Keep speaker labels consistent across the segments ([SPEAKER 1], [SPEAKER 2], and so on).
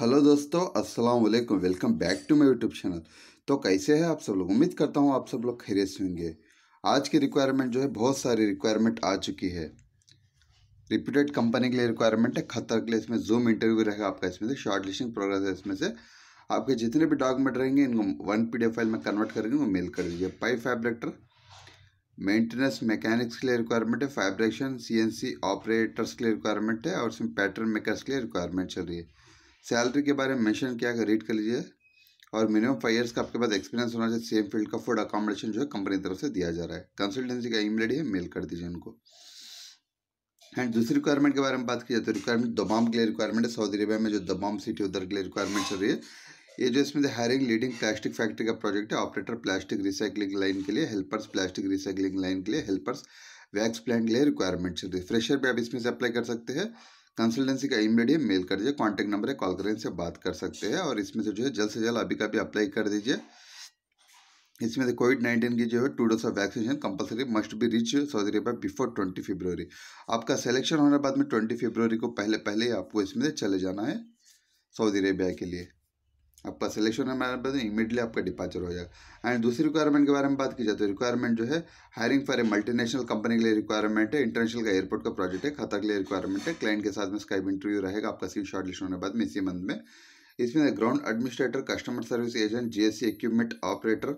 [SPEAKER 1] hello दोस्तों अस्सलाम वालेकुम welcome back to my YouTube channel तो कैसे हैं आप सब लोग उम्मीद करता हूँ आप सब लोग खैरियत से होंगे आज की रिक्वायरमेंट जो है बहुत सारी रिक्वायरमेंट आ चुकी है रिप्यूटेड कंपनी के लिए रिक्वायरमेंट है खतर के लिए इसमें जूम इंटरव्यू रहेगा आपका इसमें से शॉर्ट लिस्टिंग प्रोग्रेस है इसमें से आपके जितने भी डॉक्यूमेंट रहेंगे इनको वन पी फाइल में कन्वर्ट करेंगे उनको मेल कर दीजिए पाइप फाइब्रेक्टर मेंटेनेंस मैकेनिक्स के लिए रिक्वायरमेंट है फाइब्रेशन सी ऑपरेटर्स के लिए रिक्वायरमेंट है और इसमें पैटर्न मेकर्स के लिए रिक्वायरमेंट चल रही है सैलरी के बारे में मेंशन किया रीड कर लीजिए और मिनिमम फाइव ईयर्स का आपके पास एक्सपीरियंस होना चाहिए सेम फील्ड का फूड अकोमोडेशन जो है कंपनी तरफ से दिया जा रहा है कंसल्टेंसी का ईमेल है मेल कर दीजिए उनको एंड दूसरी रिक्वायरमेंट के बारे में बात की जाए तो रिक्वायरमेंट दबाम के लिए रिक्वायरमेंट है सऊदी अरबिया में जो दबाम सिटी उधर के लिए रिक्वायरमेंट चल रही है ये जो इसमें हायरिंग लीडिंग प्लास्टिक फैक्ट्री का प्रोजेक्ट है ऑपरेटर प्लास्टिक रिसाइकलिंग लाइन के लिए हेल्पर्स प्लास्टिक रिसाइकलिंग लाइन के लिए हेल्पर्स वैक्स प्लांट के लिए रिक्वायरमेंट चल रही है फ्रेशर पर आप इसमें से अप्लाई कर सकते हैं कंसल्टेंसी का ईमेल है मेल कर दीजिए कॉन्टैक्ट नंबर है कॉल करके इनसे बात कर सकते हैं और इसमें से जो है जल्द से जल्द अभी का भी अप्लाई कर दीजिए इसमें से कोविड नाइन्टीन की जो है two dose of vaccination compulsory must be reach Saudi Arabia before twenty February आपका सिलेक्शन होने के बाद में ट्वेंटी फेब्रवरी को पहले पहले ही आपको इसमें से चले जाना है सऊदी अरेबिया के लिए आपका सिलेक्शन हमारे इमीडिएटली आपका डिपार्चर हो जाएगा एंड दूसरी रिक्वायरमेंट के बारे में बात की जाए तो रिक्वायरमेंट जो है hiring for a multinational company के लिए रिक्वायरमेंट है इंटरनेशनल का एयरपोर्ट का प्रोजेक्ट है खाता के लिए रिक्वायरमेंट है क्लाइंट के साथ में स्काइप इंटरव्यू रहेगा आपका सीट शॉर्ट लिस्ट होने के बाद में इसी मंथ में इसमें ground administrator customer service agent GSC equipment operator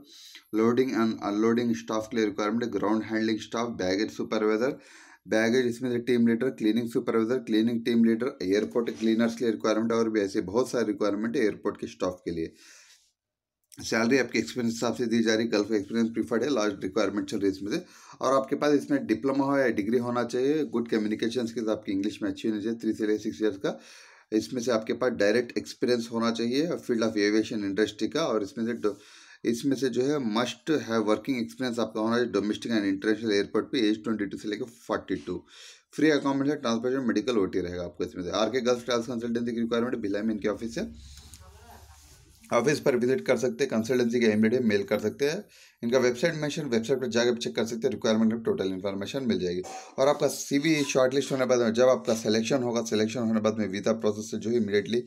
[SPEAKER 1] loading and unloading staff के लिए रिक्वायरमेंट है ground handling staff baggage supervisor baggage इसमें से team leader cleaning supervisor cleaning team leader airport cleaners के लिए रिक्वायरमेंट और भी ऐसे बहुत सारे रिक्वायरमेंट है एयरपोर्ट के स्टाफ के लिए सैलरी आपके एक्सपीरियंस हिसाब से दी जा रही गल्फ एक्सपीरियंस प्रीफर्ड है लास्ट रिक्वायरमेंट चल रही है इसमें से और आपके पास इसमें डिप्लोमा हो या डिग्री होना चाहिए गुड कम्युनिकेशन साथ आपकी इंग्लिश में अच्छी होनी चाहिए थ्री से सिक्स ईयर्स का इसमें से आपके पास डायरेक्ट एक्सपीरियंस होना चाहिए फील्ड ऑफ एविएशन इंडस्ट्री का और इसमें से इसमें से जो है मस्ट है वर्किंग एक्सपीरियंस आपका होना चाहिए डोमेस्टिक एंड इंटरनेशनल एयरपोर्ट पे एज ट्वेंटी टू से लेकर फोर्टी टू फ्री अकाउंट है ट्रांसपोर्टेशन मेडिकल ओटी रहेगा आपको इसमें से R K Gulf travels consultancy की रिक्वायरमेंट भिलाई में इनके ऑफिस है ऑफिस पर विजिट कर सकते हैं कंसल्टेंसी का इमीडिएट मेल कर सकते हैं इनका वेबसाइट मेंशन वेबसाइट पर जाकर चेक कर सकते हैं रिक्वायरमेंट में टोटल इन्फॉर्मेशन मिल जाएगी और आपका सीवी शॉर्टलिस्ट होने बाद में जब आपका सिलेक्शन होगा सिलेक्शन होने बाद में वीज़ा प्रोसेस जो जो इमीडिएटली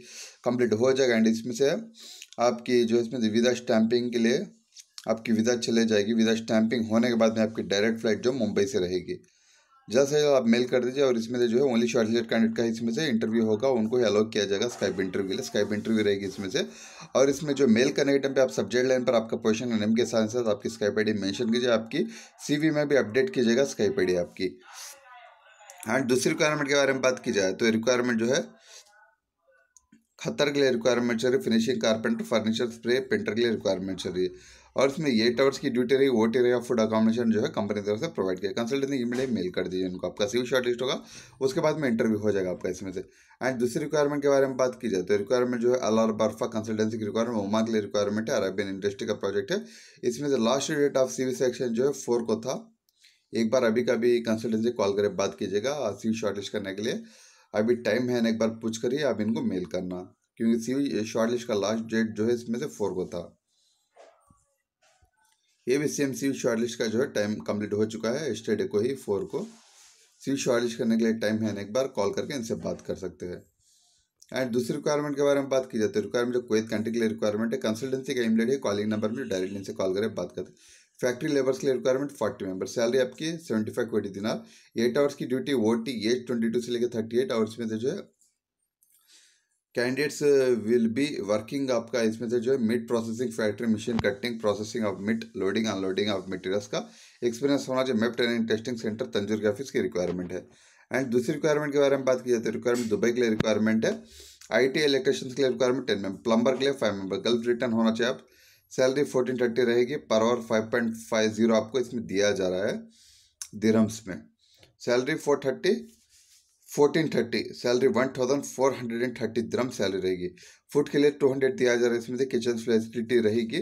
[SPEAKER 1] कंप्लीट हो जाएगा एंड इसमें से आपकी जो इसमें विदा स्टैंपिंग के लिए आपकी विदा चले जाएगी विदा स्टैंपिंग होने के बाद में आपकी डायरेक्ट फ्लाइट जो मुंबई से रहेगी जल्द से जल्द आप मेल कर दीजिए और इसमें से जो है ओनली शॉर्ट कैंडिडेट का इसमें से इंटरव्यू होगा उनको ही अलाउ किया जाएगा स्काइप इंटरव्यू लिए स्काइप इंटरव्यू रहेगी इसमें से और इसमें जो मेल करने के टाइम पे आप सब्जेक्ट लाइन पर आपका पोजिशन नेम के साथ साथ आपकी स्काइप आई मेंशन कीजिए आपकी वी में भी अपडेट कीजिएगा स्काइप आई आपकी हाँ दूसरी रिक्वायरमेंट के बारे में बात की जाए तो रिक्वायरमेंट जो है खत्तर के लिए रिक्वायरमेंट चाहिए finishing carpenter furniture spray painter के लिए रिक्वायरमेंट चाहिए और इसमें एट आवर्स की ड्यूटी रही वो टी रही फूड अकोमोडेशन जो है कंपनी तरफ से प्रोवाइड किया कंसल्टेंट ई मेल मेल कर दीजिए उनको आपका सीवी शॉर्ट लिस्ट होगा उसके बाद में इंटरव्यू हो जाएगा आपका इसमें से एंड दूसरी रिक्वायरमेंट के बारे में बात की जाए तो रिक्वायरमेंट जो है अल और बर्फा कंसल्टेंसी की रिक्वायरमेंट ओमा के लिए रिक्वायरमेंट है अरेबियन इंडस्ट्री का प्रोजेक्ट है इसमें से last date of CV section जो है फोर को था एक बार अभी का भी कंसल्टेंसी कॉल करके बात कीजिएगा सीवी शॉर्ट लिस्ट करने के लिए अभी टाइम है एक बार पूछ करिए आप इनको मेल करना क्योंकि सी शॉर्टलिस्ट का लास्ट डेट जो है इसमें से फोर को था ये भी सेम सी शॉर्टलिस्ट का जो है टाइम कंप्लीट हो चुका है स्टडे को ही फोर को सी शॉर्टलिस्ट करने के लिए टाइम है एक बार कॉल करके इनसे बात कर सकते हैं एंड दूसरी रिक्वायरमेंट के बारे में बात की जाती है रिक्वायरमेंट जो कोई कंट्री के लिए रिक्वायरमेंट है कंसल्टेंसी का इमलेट है कॉलिंग नंबर में डायरेक्टली इनसे कॉल करें बात करते हैं फैक्ट्री लेबर्स के लिए रिक्वायरमेंट फोर्टी मेंबर सैलरी आपकी seventy five Kuwaiti dinar eight hours की duty O T twenty two से लेकर थर्टी एट आवर्स में से जो है कैंडिडेट्स विल बी वर्किंग आपका इसमें से जो है meat processing factory machine cutting processing of meat loading unloading of materials का एक्सपीरियंस होना चाहिए MEP training testing centre Tanjore के ऑफिस की रिक्वायरमेंट है एंड दूसरी रिक्वायरमेंट के बारे में बात की जाती है रिक्वायरमेंट दुबई के लिए रिक्वायरमेंट है आई टी इलेक्ट्रिशियंस के लिए रिक्वायरमेंट टेन मेंबर प्लम्बर के लिए फाइव मेंबर गल्फ रिटर्न होना चाहिए आप सैलरी फोर्टीन थर्टी रहेगी per hour five point five zero आपको इसमें दिया जा रहा है दिरम्स में salary four thirty fourteen thirty salary one thousand four hundred and thirty dirham salary रहेगी फूड के लिए टू हंड्रेड दिया जा रहा है इसमें से किचन फैसिलिटी रहेगी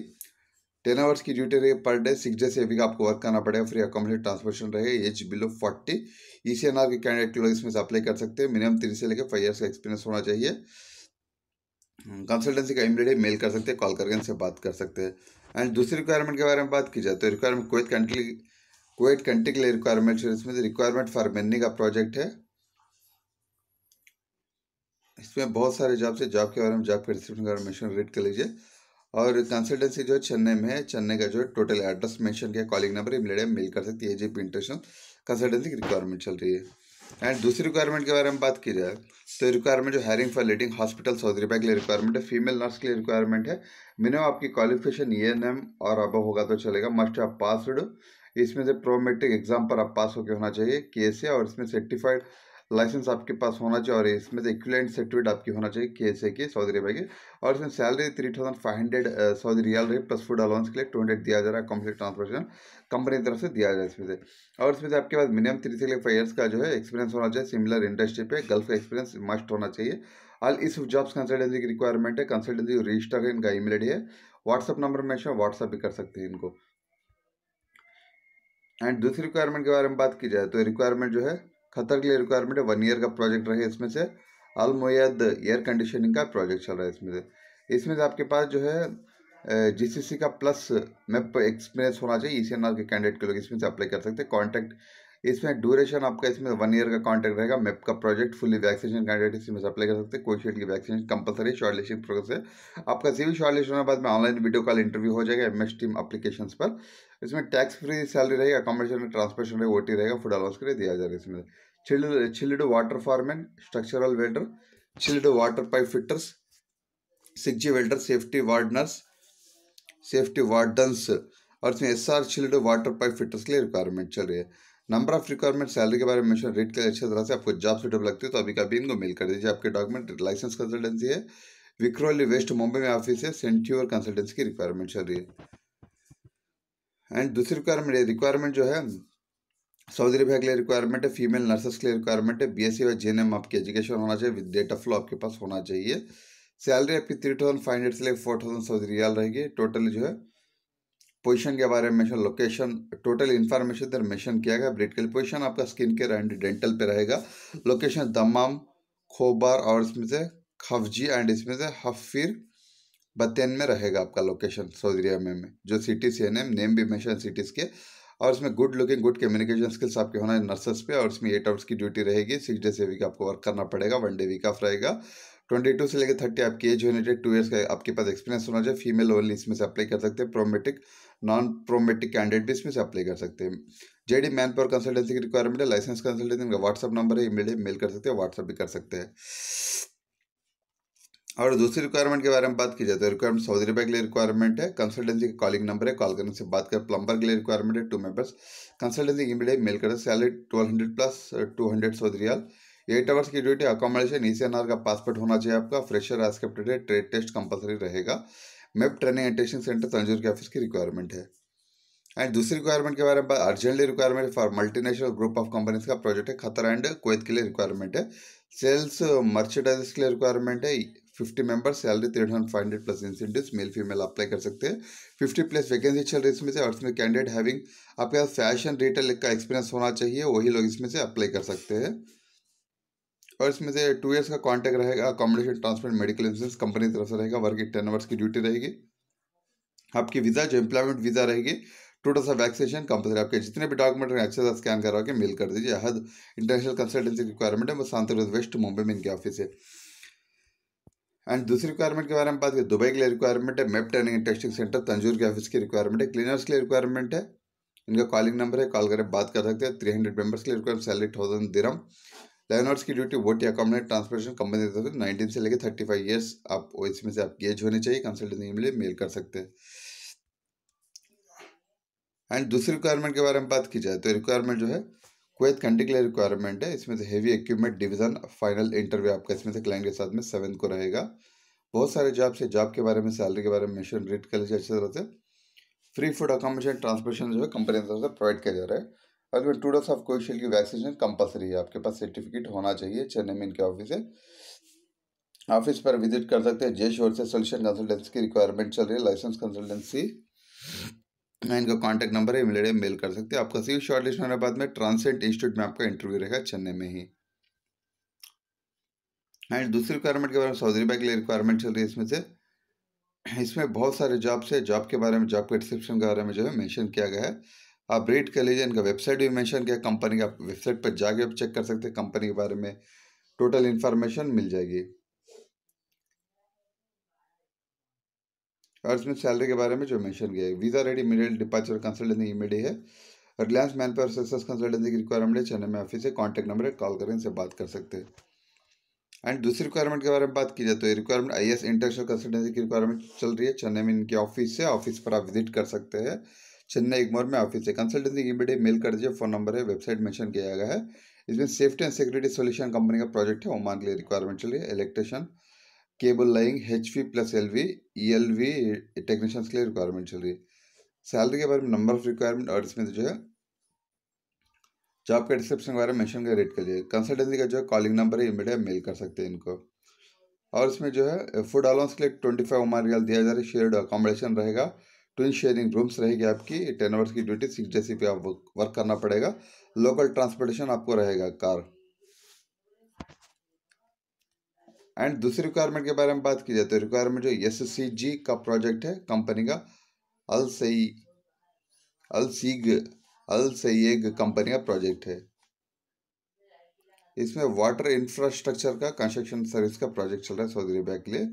[SPEAKER 1] टेन आवर्स की ड्यूटी रहेगी पर डे सिक्स डे से भी आपको वर्क करना पड़ेगा फ्री अकोमोडेट ट्रांसपोर्टेशन रहेगा age below forty E C N R के कैंडिडेट के लोग इसमें से अप्लाई कर सकते हैं मिनिमम थ्री से लेकर फाइव ईयर्स का एक्सपीरियंस होना चाहिए कंसल्टेंसी का इमीडिएट मेल कर सकते हैं कॉल करके इनसे बात कर सकते हैं एंड दूसरी रिक्वायरमेंट के बारे में बात की जाए तो requirement Kuwait country Kuwait country के लिए रिक्वायरमेंट इसमें रिक्वायरमेंट फॉर मेन्नी का प्रोजेक्ट है इसमें बहुत सारे जॉब्स से जॉब के बारे में जॉब के डिस्क्रिप्शन के बारे में रीड कर लीजिए और कंसल्टेंसी जो है चेन्नई में है चेन्नई का जो है टोटल एड्रेस मेंशन किया कॉलिंग नंबर इमीडिएट मेल कर सकती है जे पी इंटरनेशनल कंसल्टेंसी की रिक्वायरमेंट चल रही है एंड दूसरी रिक्वायरमेंट के बारे में बात की जाए तो रिक्वायरमेंट जो hiring for leading hospital bag के लिए रिक्वायरमेंट है फीमेल नर्स के लिए रिक्वायरमेंट है मिनिमम आपकी क्वालिफिकेशन ई एन एम और अब होगा तो चलेगा मस्ट आप पासवर्ड इसमें से प्रो मेट्रिक एग्जाम पर आप पास होकर होना चाहिए के और इसमें सर्टिफाइड लाइसेंस आपके पास होना चाहिए और इसमें से इक्विलेंट सर्टिफिकेट आपकी होना चाहिए के ए के सऊदी अरबिया के और इसमें salary three thousand five hundred Saudi riyal रही प्लस फूड अलाउंस के लिए टू हंड्रेड दिया जा रहा है कंप्लीट ट्रांसपोर्टेशन कंपनी की तरफ से दिया जाए इसमें से और इसमें से आपके पास मिनिमम थ्री से फाइव ईयर्स का जो है एक्सपीरियंस होना चाहिए सिमिलर इंडस्ट्री पे गल्फ का एक्सपीरियंस मस्ट होना चाहिए ऑल इस जॉब्स कंसल्टेंसी की रिक्वायरमेंट है कंसल्टेंसी रजिस्टर है इनका ई मेल है व्हाट्सअप नंबर में व्हाट्सअप भी कर सकते हैं इनको एंड दूसरी रिक्वायरमेंट के बारे में बात की जाए तो रिक्वायरमेंट जो है खतर के लिए रिक्वायरमेंट है वन ईयर का प्रोजेक्ट रहे इसमें से अलमोयद एयर कंडीशनिंग का प्रोजेक्ट चल रहा है इसमें से इसमें से आपके पास जो है जीसीसी का प्लस मैप एक्सपीरियंस होना चाहिए ई e के कैंडिडेट के लोग इसमें से अप्लाई कर सकते हैं कॉन्टैक्ट इसमें ड्यूरेशन आपका इसमें वन ईयर का कॉन्ट्रैक्ट रहेगा मेप का प्रोजेक्ट फुली वैक्सीनेशन कैंडिडेट इसमें अप्लाई कर सकते हैं कोई शेड की वैक्सीनेशन कंपलसरी शॉर्टलिस्ट प्रोसेस है आपका सीवी शॉर्टलिस्ट होने के बाद में ऑनलाइन वीडियो कॉल इंटरव्यू हो जाएगा एम एस टीम अपलीकेशन पर इसमें टैक्स फ्री सैलरी रहेगी अकोमोडेशन ट्रांसपोर्टेशन रहेगा ओटी रहेगा फूड अलाउंस के लिए दिया जाएगा इसमें chilled chilled water farming structural welder chilled water pipe fitters six G welder safety wardeners safety wardens और इसमें S R chilled water pipe fitters के लिए रिक्वायरमेंट चल रही है नंबर ऑफ रिक्वायरमेंट सैलरी के बारे में मेंशन रेट के अच्छे तरह से आपको जॉब सेटअप लगती है तो अभी कभी इनको मेल कर दीजिए आपके डॉक्यूमेंट लाइसेंस कंसल्टेंसी है विक्रोली वेस्ट मुंबई में ऑफिस है सेंट्यूअर कंसल्टेंसी की रिक्वायरमेंट चल रही है एंड दूसरी रिक्वायरमेंट रिक्वायरमेंट जो है सऊदी अरबिया के लिए रिक्वायरमेंट है फीमेल नर्सेस के लिए रिक्वायरमेंट है बी एस सी और जे एम आपकी एजुकेशन होना चाहिए विद डेट ऑफ लो आपके पास होना चाहिए सैलरी आपकी थ्री थाउजेंड फाइव हंड्रेड से लेकर फोर थाउजेंड सऊदी रियाल रहेगी टोटल जो है पोजीशन के बारे में मेंशन लोकेशन टोटल इन्फॉर्मेशन इधर मेंशन किया गया ब्रिटिकल पोजीशन आपका स्किन केयर एंड डेंटल पे रहेगा लोकेशन दमाम खोबार और इसमें से खफजी एंड इसमें से हफिर बतेन में रहेगा आपका लोकेशन सऊदी अरब में जो सिटीज़ है नेम नेम भी मेंशन सिटीज़ के और इसमें good looking good communication skills आपके होना है नर्सेस पे और इसमें एट आवर्स की ड्यूटी रहेगी सिक्स डेज ए वीक आपको वर्क करना पड़ेगा वन डे वीक ऑफ रहेगा ट्वेंटी टू से लेकर थर्टी आपकी एज होनी चाहिए टू ईयर्स का आपके पास एक्सपीरियंस होना चाहिए फीमेल ओनली इसमें से अप्लाई कर सकते हैं प्रोमेटिक नॉन प्रोमेटिक कैंडिडेट भी इसमें से अप्लाई कर सकते हैं जेडी मैन पावर कंसल्टेंसी की रिक्वायरमेंट है लाइसेंस कंसल्टेंसी का व्हाट्सअप नंबर है ईमेल मेल कर सकते हैं व्हाट्सअप भी कर सकते हैं और दूसरी रिक्वायरमेंट के बारे में बात की जाए तो रिक्वायरमेंट सऊदी अरबिया के लिए रिक्वायरमेंट है कंसल्टेंसी का कॉलिंग नंबर है कॉल करने से बात कर प्लम्बर के लिए रिक्वायरमेंट है टू मेंबर्स कंसल्टेंसी की ईमेल मेल कर salary twelve hundred plus two hundred Saudi riyal eight hours की ड्यूटी अकोमोडेशन ई का पासपोर्ट होना चाहिए आपका फ्रेशर एस्केप्टेड है ट्रेड टेस्ट कंपलसरी रहेगा MEP training and testing centre Tanjore के ऑफिस की रिक्वायरमेंट है एंड दूसरी रिक्वायरमेंट के बारे में urgently requirement for multinational group of companies का प्रोजेक्ट है खतर एंड कोत के लिए रिक्वायरमेंट है सेल्स मर्चेंडाइज uh, के लिए रिक्वायरमेंट है fifty members salary three thousand five hundred plus incentive male female apply कर सकते हैं फिफ्टी प्लस वैकेंसी चल रही इसमें से और इसमें कैंडिडेट हैविंग आपके पास फैशन रिटेल का एक्सपीरियंस होना चाहिए वही लोग इसमें से अप्लाई कर सकते हैं और इसमें से टू ईयर्स का कॉन्ट्रैक्ट रहेगा accommodation transport medical insurance company तरफ से रहेगा वर्क की टेन आवर्स की ड्यूटी रहेगी आपकी वीज़ा जो एम्प्लॉयमेंट वीज़ा रहेगी टोटल सा वैक्सीनेशन कंपलसरी आपके जितने भी डॉक्यूमेंट हैं अच्छे से स्कैन करा के मेल कर दीजिए हद इंटरनेशनल कंसल्टेंसी रिक्वायरमेंट है वो शांति वेस्ट मुंबई में इनके ऑफिस है एंड दूसरी रिक्वायरमेंट के बारे में बात करें दुबई के लिए रिक्वायरमेंट है MEP training testing centre Tanjore के ऑफिस की रिक्वायरमेंट है क्लीनर्स के लिए रिक्वायरमेंट है इनका कॉलिंग नंबर है कॉल करें बात कर सकते हैं थ्री हंड्रेड मेंबर्स के लिए रिक्वायरमेंट सैलरी थाउजेंड दिरम लर्नर्स की ड्यूटी वोट या कॉम्बिनेट ट्रांसपोर्टेशन कंपनी देते हैं नाइनटीन तो से लेकर थर्टी फाइव ईयर्स आप इसमें से आपकी एज होनी चाहिए कंसल्टेंसी के लिए मेल कर सकते हैं एंड दूसरी रिक्वायरमेंट के बारे में बात की जाए तो रिक्वायरमेंट जो है कोई कंट्री के लिए रिक्वायरमेंट है इसमें से heavy equipment division final interview आपका इसमें से क्लाइंट के साथ में सेवन को रहेगा बहुत सारे जॉब से जॉब के बारे में सैलरी के बारे में मेंशन रेट कर लीजिए अच्छी तरह से फ्री फूड अकोमोडेशन ट्रांसपोर्टेशन जो है कंपनी की तरफ से प्रोवाइड किया जा रहा है और फिर टू टूडल्स ऑफ कोविशील्ड की वैक्सीनेशन कंपलसरी है आपके पास सर्टिफिकेट होना चाहिए चेन्नई में इनके ऑफिस है ऑफिस पर विजिट कर सकते हैं जेश और से सोल्यूशन कंसल्टेंसी की रिक्वायरमेंट चल रही है लाइसेंस कंसल्टेंसी मैं इनका कॉन्टैक्ट नंबर है मिलेड़े मेल कर सकते हैं आपका सीट शॉर्ट लिस्ट होने के बाद में ट्रांसेंट इंस्टीट्यूट में आपका इंटरव्यू रहेगा चेन्नई में ही एंड दूसरी रिक्वायरमेंट के बारे में सऊदी अरब के लिए रिक्वायरमेंट चल रही है इसमें से इसमें बहुत सारे जॉब्स है जॉब के बारे में जॉब के डिस्क्रिप्शन के बारे में जो है मेंशन किया गया है आप रेट कर लीजिए इनका वेबसाइट भी मैंशन किया कंपनी का वेबसाइट पर जाके आप चेक कर सकते हैं कंपनी के बारे में टोटल इन्फॉर्मेशन मिल जाएगी और इसमें सैलरी के बारे में जो मेंशन किया है visa ready immediate departure consultancy ईमेडी है Reliance man power success consultancy की रिक्वायरमेंट है चेन्नई में ऑफिस है कॉन्टैक्ट नंबर है कॉल करें इनसे बात कर सकते हैं एंड दूसरी रिक्वायरमेंट के बारे में बात की जाए तो requirement I S international consultancy की रिक्वायरमेंट चल रही है चेन्नई में इनके ऑफिस है ऑफिस पर आप विजिट कर सकते हैं चेन्नई एगमोर में ऑफिस है कंसल्टेंसी की बीडी मेल कर दीजिए फोन नंबर है वेबसाइट मेंशन किया गया है इसमें safety and security solution company का प्रोजेक्ट है ओमान के लिए रिक्वायरमेंट चलिए electrician cable laying H V plus L V E L V technicians के लिए रिक्वायरमेंट चल रही है सैलरी e के बारे में नंबर ऑफ रिक्वायरमेंट और इसमें जो है जॉब के डिस्क्रिप्शन के बारे में मैंशन कर रेट कर लीजिए कंसल्टेंसी का जो है कॉलिंग नंबर है इमीडिया मेल कर सकते हैं इनको और इसमें जो है फूड अलाउंस के लिए ट्वेंटी फाइव ओमान रियाल दिया जा रहा है शेयर्ड अकोमोडेशन रहेगा ट्विन शेयरिंग रूम्स रहेगी आपकी टेन आवर्स की ड्यूटी सिक्स डे पे आप वर्क करना पड़ेगा लोकल ट्रांसपोर्टेशन आपको रहेगा कार एंड दूसरी रिक्वायरमेंट के बारे में बात की जाए तो रिक्वायरमेंट जो एस सी जी का प्रोजेक्ट है कंपनी का अल सई अल सीग अल सईग कंपनी का प्रोजेक्ट है इसमें वाटर इंफ्रास्ट्रक्चर का कंस्ट्रक्शन सर्विस का प्रोजेक्ट चल रहा है सऊदी अरेबिया के लिए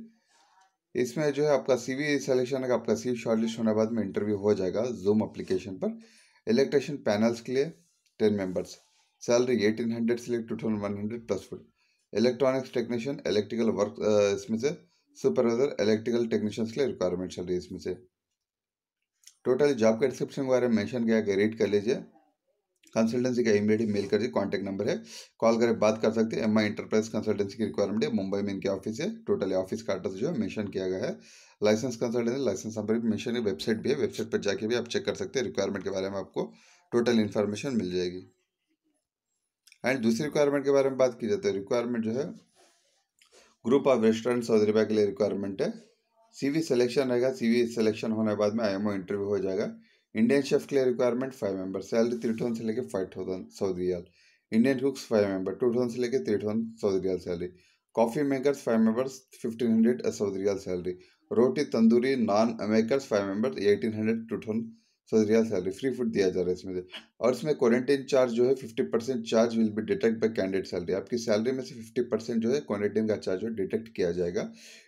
[SPEAKER 1] इसमें जो है आपका सी वी सिलेक्शन अगर आपका सी शॉर्टलिस्ट होने के बाद में इंटरव्यू हो जाएगा जूम अप्लीकेशन पर इलेक्ट्रेशन पैनल्स के लिए ten members salary eighteen hundred से two thousand one hundred plus food electronics technician electrical work इसमें से सुपरवाइजर इलेक्ट्रिकल टेक्नीशियंस के लिए रिक्वायरमेंट चल रही है इसमें से टोटल जॉब के डिस्क्रिप्शन के बारे में मैंशन किया गया रीड कर लीजिए कंसल्टेंसी का ईमेल मेल कर दिए कॉन्टैक्ट नंबर है कॉल करके बात कर सकते हैं एम आई इंटरप्राइज कंसल्टेंसी की रिक्वायरमेंट है मुंबई में इनके ऑफिस है टोटली ऑफिस का एड्रेस जो है मेंशन किया गया है लाइसेंस कंसल्टेंसी लाइसेंस नंबर भी मेंशन है वेबसाइट भी है वेबसाइट पर जाके भी आप चेक कर सकते हैं रिक्वायरमेंट के बारे में आपको टोटल इन्फॉर्मेशन मिल जाएगी एंड दूसरी रिक्वायरमेंट के बारे में बात की जाती है रिक्वायरमेंट जो है group of restaurant Saudi Arabia के लिए रिक्वायरमेंट है सीवी सिलेक्शन रहेगा सीवी सिलेक्शन होने के बाद में आईएमओ इंटरव्यू हो जाएगा इंडियन शेफ के लिए requirement five member salary three thousand से लेकर five thousand Saudi riyal Indian cooks five member two thousand से लेकर three thousand Saudi riyal salary coffee makers five members fifteen hundred Saudi riyal salary roti tandoori naan makers five members eighteen hundred two thousand Saudi riyal salary free food दिया जा रहा है इसमें से और इसमें क्वारंटीन चार्ज जो है fifty percent charge will be detect by candidate salary आपकी सैलरी में से फिफ्टी परसेंट जो है क्वारंटीन का चार्ज डिटेक्ट किया जाएगा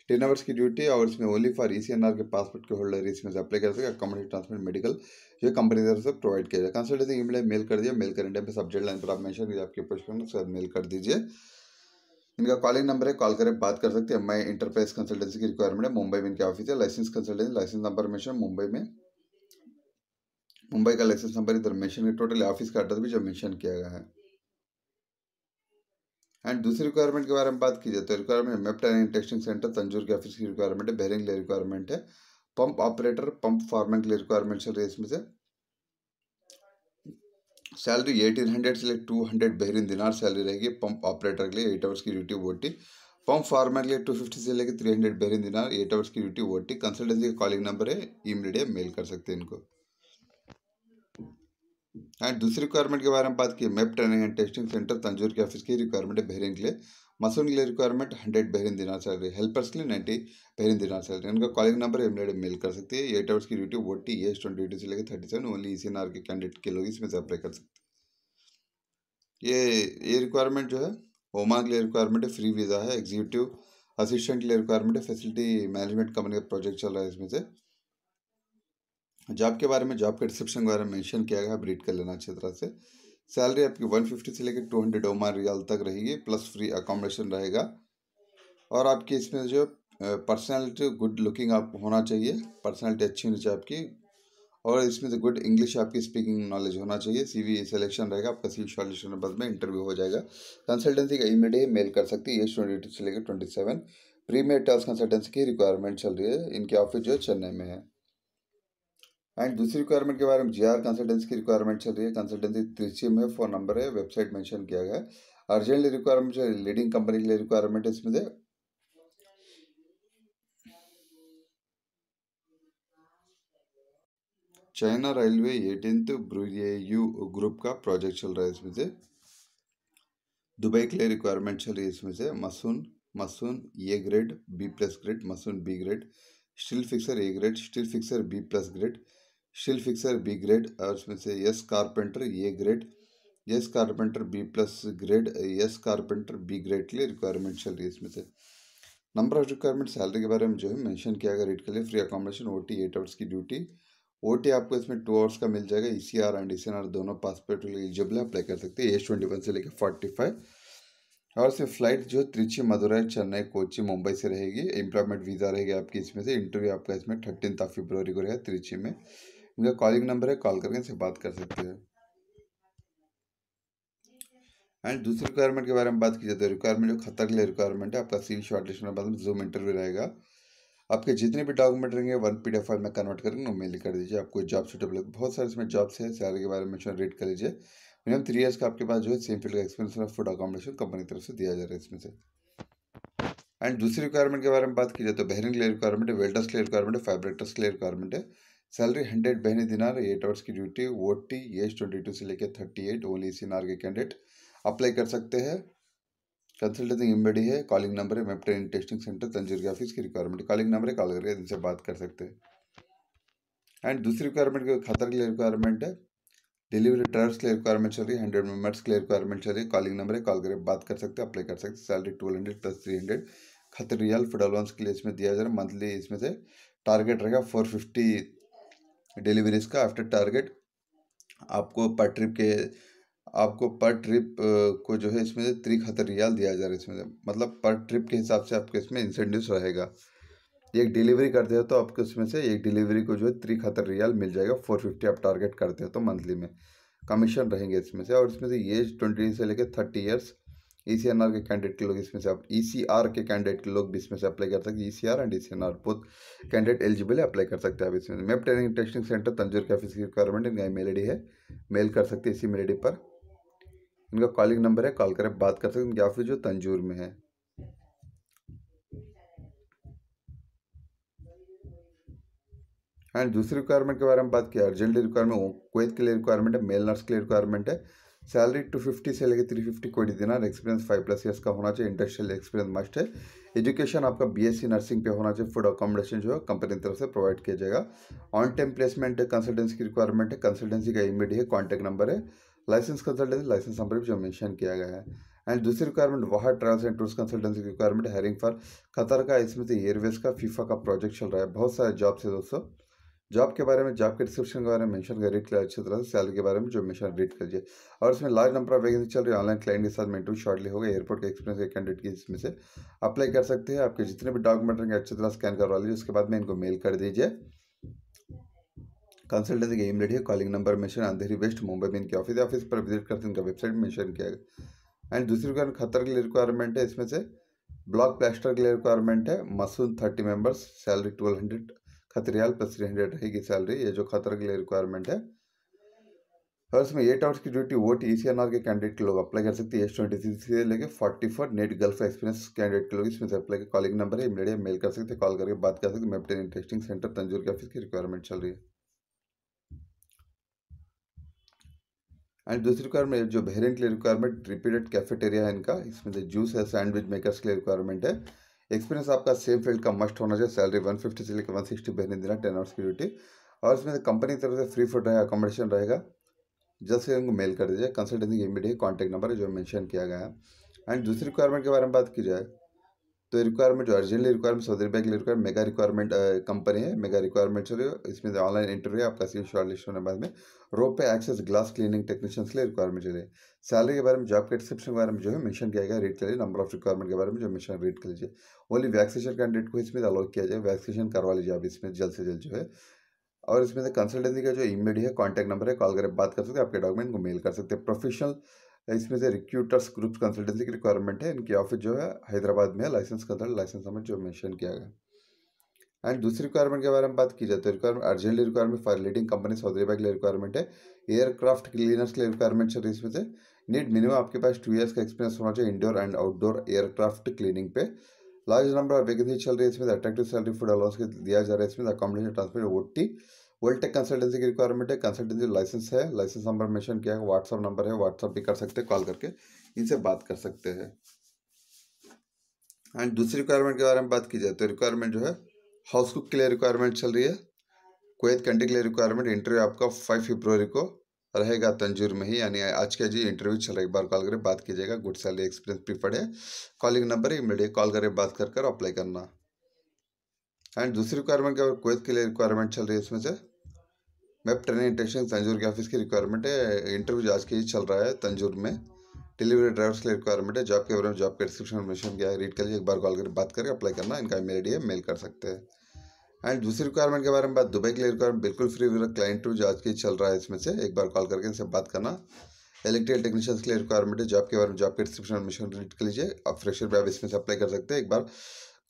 [SPEAKER 1] टेन आवर्स की ड्यूटी और इसमें ओनली फॉर ई सी के पासपोर्ट के होल्डर इसमें से अप्लाई कर सकते कम्युनिटी ट्रांसपोर्ट मेडिकल जो कंपनी तरफ से प्रोवाइड किया जाएगा कंसल्टेंसी ई मेल कर दिया मेल करने टाइम सब्जेक्ट लाइन पर आप मैं आपके आपके पोस्टमेंट उसके मेल कर दीजिए इनका कॉलिंग नंबर है कॉल करें बात कर सकते हैं मैं इंटरप्राइज कंसल्टेंसी की रिक्वायरमेंट है मुंबई में इनके ऑफिस है licence consultancy licence number mention Mumbai में मुंबई का लाइसेंस नंबर इधर मेंशन है टोटल ऑफिस का एड्रेस भी जो मेंशन किया गया है एंड दूसरी रिक्वायरमेंट के बारे में बात की जाए तो requirement MEP training testing centre Tanjore के ऑफिस की रिक्वायरमेंट है बेरिंग रिक्वायरमेंट है पंप ऑपरेटर पंप फार्मर के लिए रिक्वायरमेंट चल रही है इसमें से सैलरी एटीन हंड्रेड से लेकर two hundred Bahrain dinar salary रहेगी पंप ऑपरेटर के लिए एट आवर्स की ड्यूटी वोटी पंप फार्मर के लिए टू फिफ्टी से लेकर three hundred Bahrain dinar eight hours की ड्यूटी वोटी कंसल्टेंसी का कॉलिंग नंबर है ई मेल कर सकते हैं इनको एंड हाँ, दूसरी रिक्वायरमेंट के बारे में बात की map training and testing centre Tanjore के ऑफिस की रिक्वायरमेंट है बहरीन के लिए मसून के लिए requirement hundred Bahrain dinar salary helpers के लिए नाइन्टी बहरीन दिनार सैलरी इनका कॉलिंग नंबर एम एमलेड मेल कर सकती है एट आवर्स की ड्यूटी वो टी एस ट्वेंटी ड्यूटी से लेकर थर्टी सेवन ओनली इसी सी एन आर के कैंडिडेट के लोग इसमें से अप्लाई कर सकते ये ये रिक्वायरमेंट जो है ओमान के लिए रिक्वायरमेंट है फ्री वीज़ा है एग्जीक्यूटिव असिस्टेंट के लिए रिक्वायरमेंट है फैसिलिटी मैनेजमेंट कंपनी का प्रोजेक्ट चल रहा है इसमें से जॉब के बारे में जॉब के डिस्क्रिप्शन के बारे में मैंशन किया गया है रीड कर लेना अच्छी तरह से सैलरी आपकी वन फिफ्टी से लेकर टू हंड्रेड ओमा रियाल तक रहेगी प्लस फ्री अकोमोडेशन रहेगा और आपकी इसमें जो पर्सनैलिटी गुड लुकिंग आप होना चाहिए पर्सनैलिटी अच्छी होनी चाहिए आपकी और इसमें जो गुड इंग्लिश आपकी स्पीकिंग नॉलेज होना चाहिए सीवी सिलेक्शन रहेगा आपका सीवी सॉल्यूशन बाद में इंटरव्यू हो जाएगा कंसल्टेंसी का ईमेल ही मेल कर सकती है एज ट्वेंटी टू से लेकर ट्वेंटी सेवन प्रीमियर टर्स कंसल्टेंसी की रिक्वायरमेंट चल रही है इनके ऑफिस जो चेन्नई में है एंड दूसरी रिक्वायरमेंट के बारे में जी आर कंसल्टेंसी की रिक्वायरमेंट चल रही है कंसल्टेंसी त्रिची में फ़ोन नंबर है वेबसाइट मेंशन किया गया है अर्जेंटली रिक्वायरमेंट जो लीडिंग कंपनी के लिए रिक्वायरमेंट है इसमें से China railway A U group का प्रोजेक्ट चल रहा है इसमें से दुबई के लिए रिक्वायरमेंट चल रही है इसमें से mason mason A grade B plus grade mason B grade steel fixer A grade steel fixer B plus grade steel fixer B grade और उसमें से yes carpenter A grade yes carpenter B plus grade yes carpenter B grade के लिए requirement चल रही है इसमें से नंबर ऑफ रिक्वायरमेंट सैलरी के बारे में जो है मेंशन किया गया रेट के लिए free accommodation O T eight hours की ड्यूटी ओ टी आपको इसमें टू आवर्स का मिल जाएगा E C R and E C R दोनों पासपोर्ट के लिए एलिजिबल अप्लाई कर सकते हैं एज ट्वेंटी वन से लेकर फोर्टी फाइव और इसमें फ्लाइट जो त्रिची मदुरई चेन्नई कोची मुंबई से रहेगी एम्प्लॉयमेंट वीज़ा रहेगी आपकी इसमें से इंटरव्यू आपका इसमें थर्टीन ऑफ फेब्रवरी को रहेगा त्रिची में उनका कॉलिंग नंबर है कॉल करके इनसे बात कर सकते हो एंड दूसरी रिक्वायरमेंट के बारे में बात की जाती है रिक्वायरमेंट जो खतर के लिए रिक्वायरमेंट है आपका सीवी शॉर्ट लिस्ट में बाद जूम इंटरव्यू रहेगा आपके जितने भी डॉक्यूमेंट रहेंगे वन पी फाइल में कन्वर्ट करेंगे वो मेल कर दीजिए आपको जॉब सूटेबल बहुत सारे इसमें जॉब्स है सैलरी के बारे में रीड कर लीजिए मिनिमम थ्री ईयर्स का आपके पास जो है सेम फील्ड का एक्सपीरियंस फूड अकोमोडेशन कंपनी की तरफ से दिया जा रहा है इसमें से एंड दूसरी रिक्वायरमेंट के बारे में बात की जाए तो बहरिंग के लिए रिक्वायरमेंट है वेल्डर्स के लिए रिक्वायरमेंट है फाइब्रेक्टर्स के लिए रिक्वायरमेंट है सैलरी हंड्रेड बहने दिनार एट आवर्स की duty O T age twenty two से लेकर थर्टी एट ओनली सी नार के कैंडिडेट अप्लाई कर सकते हैं कंसल्टेंसी एम्बेडी है कॉलिंग नंबर है map training testing centre Tanjore के ऑफिस की रिक्वायरमेंट कॉलिंग नंबर है कॉल करके इनसे बात कर सकते हैं एंड दूसरी रिक्वायरमेंट खतर के लिए रिक्वायरमेंट है डिलीवरी ड्राइवर्स के लिए रिक्वायरमेंट चल रही है हंड्रेड मेम्बर्स के लिए रिक्वायरमेंट चल रही है कॉलिंग नंबर है कॉल करके बात कर सकते हैं अप्लाई कर सकते हैं salary twelve hundred plus three hundred Qatar riyal food allowance के लिए इसमें दिया जा रहा है मंथली इसमें से टारगेट रहेगा फोर फिफ्टी डिलीवरीज का आफ्टर टारगेट आपको पर ट्रिप के आपको पर ट्रिप को जो है इसमें से त्री हतर रियाल दिया जा रहा है इसमें मतलब पर ट्रिप के हिसाब से आपके इसमें इंसेंटिव रहेगा एक डिलीवरी करते हो तो आपको इसमें से एक डिलीवरी को जो है त्री हतर रियाल मिल जाएगा फोर फिफ्टी आप टारगेट करते हो तो मंथली में कमीशन रहेंगे इसमें से और इसमें से ये ट्वेंटी से लेकर thirty years E C N R के कैंडिडेट के लोग इसमें से ई सी आर के कैंडिडेट के लोग भी इसमें से अप्लाई कर सकते हैं E C R and E C N R both candidate eligible है अप्लाई कर सकते हैं आप इसमें map training testing centre Tanjore के ऑफिस की रिक्वायरमेंट इनका ई मेल आई डी है मेल कर सकते हैं इसी मेल आई डी पर इनका कॉलिंग नंबर है कॉल करें बात कर सकते हैं इनके ऑफिस जो तंजूर में है एंड दूसरी रिक्वायरमेंट के बारे में बात किया अर्जेंटली रिक्वायरमेंट कुवैत के लिए रिक्वायरमेंट है मेल नर्स के लिए रिक्वायरमेंट है सैलरी टू फिफ्टी से लेकर थ्री फिफ्टी कोई नहीं देना एक्सपीरियंस फाइव प्लस ईयर्स का होना चाहिए इंडस्ट्रियल एक्सपीरियंस मस्ट है एजुकेशन आपका बीएससी नर्सिंग पे होना चाहिए फूड अकोमोडेशन जो है कंपनी की तरफ से प्रोवाइड किया जाएगा ऑन टाइम प्लेसमेंट है कंसल्टेंसी की रिक्वायरमेंट है कंसल्टेंसी का ईमेल है कॉन्टैक्ट नंबर है लाइसेंस कंसल्टेंसी लाइसेंस नंबर जो मैंशन किया गया है एंड दूसरी रिक्वायरमेंट वहाँ ट्रैवल्स एंड टूर्स कंसल्टेंसी की रिक्वायरमेंट हायरिंग फॉर कतर का इसमें से एयरवेज का फीफा का प्रोजेक्ट चल रहा है बहुत सारे जॉब्स है दोस्तों जॉब के बारे में जॉब के डिस्क्रिप्शन के बारे में मेंशन कर रेट करें अच्छी तरह से सैलरी के बारे में जो मेंशन रीड दिया और इसमें लार्ज नंबर ऑफ वैकेंसी चल रही है ऑनलाइन क्लाइंट के साथ मेंटू शॉर्टली होगा एयरपोर्ट के एक्सपीरियंस के कैंडिडेट की इसमें से अप्लाई कर सकते हैं आपके जितने भी डॉक्यूमेंट रहेंगे अच्छी तरह स्कैन करवा लीजिए उसके बाद में इनको मेल कर दीजिए कंसल्टेंसी की रेडी है calling number mention Andheri west Mumbai में इनके ऑफिस ऑफिस पर विजिट करते हैं इनका वेबसाइट मेंशन किया गया एंड दूसरी रिक्वायरमेंट खतर के लिए रिक्वायरमेंट है इसमें से ब्लॉक प्लास्टर के लिए रिक्वायरमेंट है mason thirty members salary twelve hundred Qatari riyal plus three hundred रहेगी सैलरी ये जो खतर के लिए रिक्वायरमेंट है और इसमें एट आवर्स की ड्यूटी वोट ई सी एन आर के कैंडिडेट के लोग अप्लाई कर सकते हैं एस ट्वेंटी सिक्स से लेके फोर्टी फोर नेट गल्फ एक्सपीरियंस कैंडिडेट के लोग इसमें से अप्लाई कॉलिंग नंबर है इमीडिया मेल कर सकते हैं कॉल करके बात कर सकते हैं मेपटेन टेस्टिंग सेंटर तंजूर के ऑफिस की रिक्वायरमेंट चल रही है एंड दूसरी रिक्वायरमेंट जो बहरीन के लिए रिक्वायरमेंट रिपीटेड कैफेटेरिया है इनका इसमें से जूस है सैंडविच मेकर्स के लिए रिक्वायरमेंट है एक्सपीरियंस आपका सेम फील्ड का मस्ट होना चाहिए सैलरी फिफ्टी से लेकर वन सिक्सटी बहने देना टेन आवर्स की ड्यूटी और इसमें कंपनी की तरफ से फ्री फूड रहेगा अकोमोडेशन रहेगा जैसे उनको मेल कर दीजिए कंसल्टेंसी इमीडिएट कॉन्टैक्ट नंबर है जो मैंशन किया गया है एंड दूसरी रिक्वायरमेंट के बारे में बात की जाए तो रिक्वायरमेंट जो अर्जेंटली रिक्वायरमेंट सऊदी अरबिया के लिए रिक्वायर मेगा रिक्वायरमेंट कंपनी है मेगा रिक्वायरमेंट चल है इसमें ऑनलाइन तो इंटरव्यू आपका सी शॉर्ट लिस्ट होने बाद में रोप पे एक्सेस ग्लास क्लीनिंग टेक्नीशियंस के लिए रिक्वायरमेंट चल सैलरी के बारे में जॉब के डिस्क्रिप्शन के बारे में जो है मेंशन किया गया रीड कर लीजिए नंबर ऑफ रिक्वायरमेंट के बारे में जो मेंशन रीड कर लीजिए ओनली वैक्सीनेशन कैंडिडेट को इसमें अलाउ किया जाए वैक्सीनेशन करवा लीजिए आप इसमें जल्द से जल्द जो है और इसमें से कंसल्टेंसी का जो ईमेल है कॉन्टैक्ट नंबर है कॉल करके बात कर सकते हैं आपके डॉक्यूमेंट को मेल कर सकते हैं प्रोफेशनल इसमें से रिक्रूटर्स ग्रुप कंसल्टेंसी की रिक्वायरमेंट है इनकी ऑफिस जो है हैदराबाद में है लाइसेंस कंसल्ट लाइसेंस नंबर जो मेंशन किया गया एंड दूसरी रिक्वायरमेंट के बारे में बात की जाए तो requirement urgently requirement for leading company सौदेबा के लिए रिक्वायरमेंट है एयरक्राफ्ट क्लीनर्स के लिए रिक्वायरमेंट है इसमें से नीड मिनिमम आपके पास टू ईयर्स का एक्सपीरियंस होना चाहिए indoor and outdoor aircraft cleaning पे लार्ज नंबर ऑफ वैकेंसी चल रही है इसमें अट्रैक्टिव सैलरी फूड अलाउंस दिया जा रहा है इसमें accommodation transport OT T Weltech consultancy की रिक्वायरमेंट है कंसल्टेंसी लाइसेंस है लाइसेंस नंबर मेंशन किया है व्हाट्सअप नंबर है व्हाट्सअप भी कर सकते हैं कॉल करके इनसे बात कर सकते हैं एंड दूसरी रिक्वायरमेंट के बारे में बात की जाए तो रिक्वायरमेंट जो है हाउस कुक के लिए रिक्वायरमेंट चल रही है कोत कंट्री के लिए रिक्वायरमेंट इंटरव्यू आपका फाइव फेब्रवरी को रहेगा तंजूर में ही यानी आज का जी इंटरव्यू चल रहा है एक बार कॉल करें बात कीजिएगा गुड सैलरी एक्सपीरियंस प्रीफर्ड है कॉलिंग नंबर इमीडिएट कॉल करें बात कर कर अप्लाई करना एंड दूसरी रिक्वायरमेंट क्या क्वेस्ट के लिए रिक्वायरमेंट चल रही है इसमें से मैप ट्रेनिंग टेक्शन तंजूर के ऑफिस की रिक्वायरमेंट है इंटरव्यू आज के ही चल रहा है तंजूर में डिलीवरी ड्राइवर्स के लिए रिक्वायरमेंट है जॉब के बारे में जॉब के डिस्क्रिप्शन इन्फॉर्मेशन क्या है रीड कर लिए एक बार कॉल करके बात करके अप्लाई करना इनका मेल आई है मेल कर सकते हैं एंड दूसरी रिक्वायरमेंट के बारे में बात दुबई के लिए रिक्वायरमेंट बिल्कुल फ्री क्लाइंट टू आज की चल रहा है इसमें से एक बार कॉल करके इनसे बात करना इलेक्ट्रिकल टेक्नीशियंस के लिए रिक्वायरमेंट है जॉब के बारे में जॉब के डिस्क्रिप्शन इन्फॉर्मेशन रीड कर लीजिए आप फ्रेशर भी आप इसमें से अप्लाई कर सकते हैं एक बार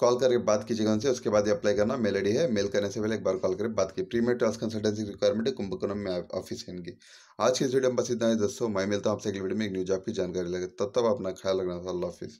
[SPEAKER 1] कॉल करके बात कीजिएगा उनसे उसके बाद ही अप्लाई करना मेल आई है मेल करने से पहले एक बार कॉल करके बात की प्रीमियर ट्रांस कंसल्टेंसी रिक्वायरमेंट है कुंभकोणम में ऑफिस इनकी आज की इस वीडियो में बस इतना ही दोस्तों मैं मिलता हूँ आपसे अगली वीडियो में एक न्यूज आपकी जानकारी लगे तब तब अपना ख्याल रखना था अल्लाह हाफिज़